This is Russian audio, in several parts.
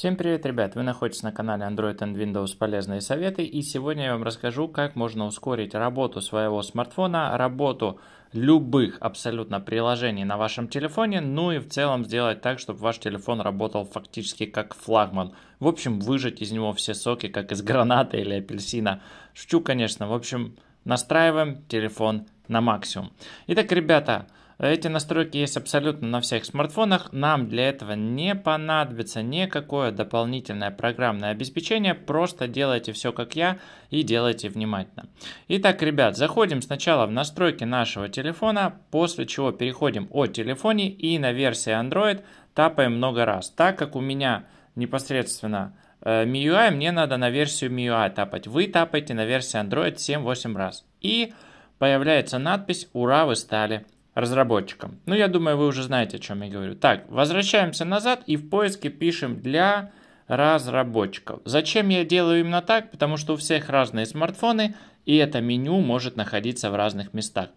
Всем привет, ребят! Вы находитесь на канале Android and Windows полезные советы и сегодня я вам расскажу, как можно ускорить работу своего смартфона, работу любых абсолютно приложений на вашем телефоне, ну и в целом сделать так, чтобы ваш телефон работал фактически как флагман. В общем, выжать из него все соки, как из граната или апельсина. Шучу, конечно. В общем, настраиваем телефон на максимум. Итак, ребята, эти настройки есть абсолютно на всех смартфонах. Нам для этого не понадобится никакое дополнительное программное обеспечение. Просто делайте все как я и делайте внимательно. Итак, ребят, заходим сначала в настройки нашего телефона, после чего переходим от телефоне и на версии Android тапаем много раз. Так как у меня непосредственно э, MIUI, мне надо на версию MIUI тапать. Вы тапаете на версии Android 7-8 раз. И появляется надпись «Ура, вы стали разработчикам. Ну, я думаю, вы уже знаете, о чем я говорю. Так, возвращаемся назад и в поиске пишем для разработчиков. Зачем я делаю именно так? Потому что у всех разные смартфоны, и это меню может находиться в разных местах.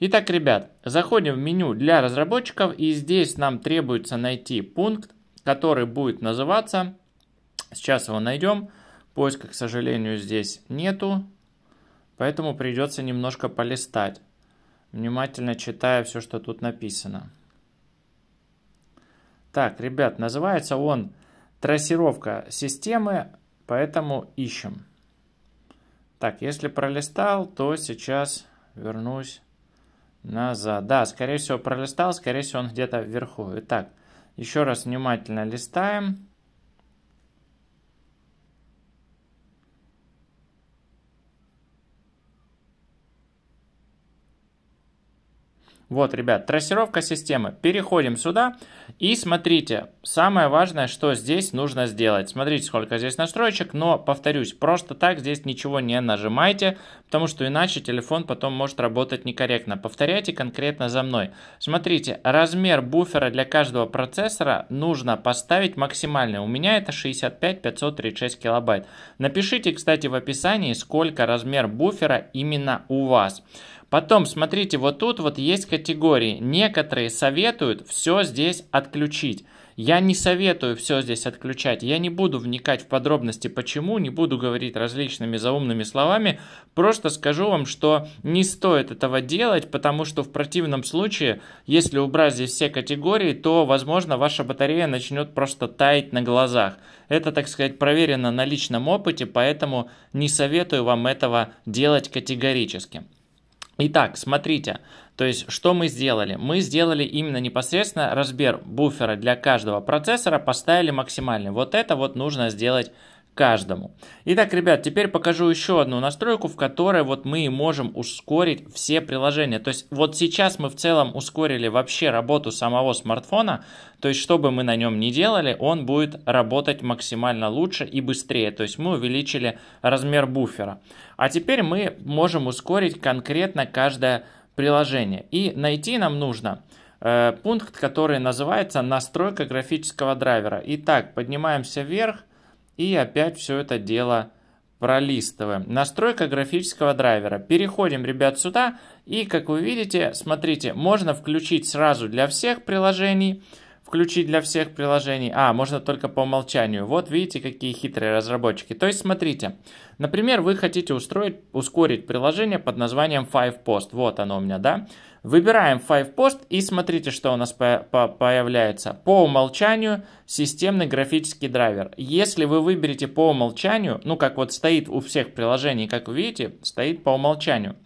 Итак, ребят, заходим в меню для разработчиков, и здесь нам требуется найти пункт, который будет называться, сейчас его найдем, поиска, к сожалению, здесь нету, поэтому придется немножко полистать внимательно читая все, что тут написано. Так, ребят, называется он трассировка системы, поэтому ищем. Так, если пролистал, то сейчас вернусь назад. Да, скорее всего пролистал, скорее всего он где-то вверху. Итак, еще раз внимательно листаем. Вот, ребят, трассировка системы. Переходим сюда и смотрите, самое важное, что здесь нужно сделать. Смотрите, сколько здесь настроечек, но, повторюсь, просто так здесь ничего не нажимайте, потому что иначе телефон потом может работать некорректно. Повторяйте конкретно за мной. Смотрите, размер буфера для каждого процессора нужно поставить максимальный. У меня это 65-536 килобайт. Напишите, кстати, в описании, сколько размер буфера именно у вас. Потом, смотрите, вот тут вот есть категории. Некоторые советуют все здесь отключить. Я не советую все здесь отключать. Я не буду вникать в подробности, почему, не буду говорить различными заумными словами. Просто скажу вам, что не стоит этого делать, потому что в противном случае, если убрать здесь все категории, то, возможно, ваша батарея начнет просто таять на глазах. Это, так сказать, проверено на личном опыте, поэтому не советую вам этого делать категорически. Итак, смотрите, то есть что мы сделали? Мы сделали именно непосредственно разбер буфера для каждого процессора, поставили максимальный. Вот это вот нужно сделать каждому. Итак, ребят, теперь покажу еще одну настройку, в которой вот мы можем ускорить все приложения. То есть вот сейчас мы в целом ускорили вообще работу самого смартфона, то есть что бы мы на нем ни делали, он будет работать максимально лучше и быстрее. То есть мы увеличили размер буфера. А теперь мы можем ускорить конкретно каждое приложение. И найти нам нужно э, пункт, который называется «Настройка графического драйвера». Итак, поднимаемся вверх – и опять все это дело пролистываем. Настройка графического драйвера. Переходим, ребят, сюда. И, как вы видите, смотрите, можно включить сразу для всех приложений – включить для всех приложений. А, можно только по умолчанию. Вот видите, какие хитрые разработчики. То есть смотрите, например, вы хотите устроить, ускорить приложение под названием FivePost. Вот оно у меня, да? Выбираем FivePost и смотрите, что у нас по по появляется. По умолчанию системный графический драйвер. Если вы выберете по умолчанию, ну как вот стоит у всех приложений, как вы видите, стоит по умолчанию.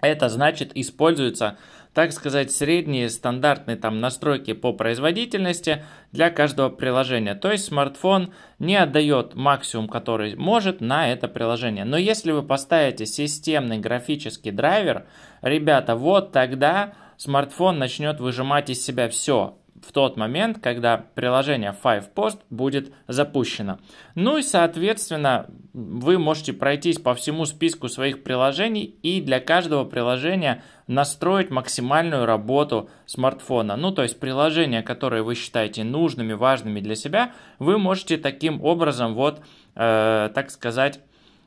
Это значит используется так сказать, средние стандартные там настройки по производительности для каждого приложения. То есть смартфон не отдает максимум, который может на это приложение. Но если вы поставите системный графический драйвер, ребята, вот тогда смартфон начнет выжимать из себя все в тот момент, когда приложение FivePost будет запущено. Ну и, соответственно, вы можете пройтись по всему списку своих приложений и для каждого приложения настроить максимальную работу смартфона. Ну, то есть приложения, которые вы считаете нужными, важными для себя, вы можете таким образом вот, э, так сказать,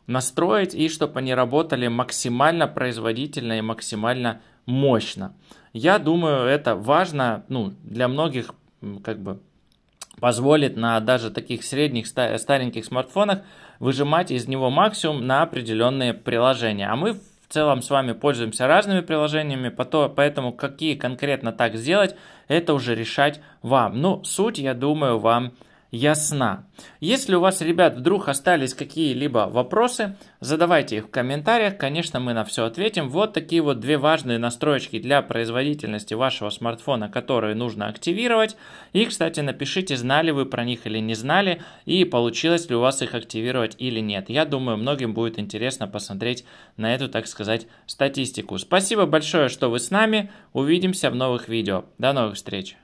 настроить и чтобы они работали максимально производительно и максимально мощно. Я думаю, это важно, ну, для многих, как бы, позволит на даже таких средних стареньких смартфонах выжимать из него максимум на определенные приложения. А мы в целом с вами пользуемся разными приложениями, поэтому какие конкретно так сделать, это уже решать вам. Ну, суть, я думаю, вам ясна. Если у вас, ребят, вдруг остались какие-либо вопросы, задавайте их в комментариях, конечно, мы на все ответим. Вот такие вот две важные настроечки для производительности вашего смартфона, которые нужно активировать. И, кстати, напишите, знали вы про них или не знали, и получилось ли у вас их активировать или нет. Я думаю, многим будет интересно посмотреть на эту, так сказать, статистику. Спасибо большое, что вы с нами. Увидимся в новых видео. До новых встреч!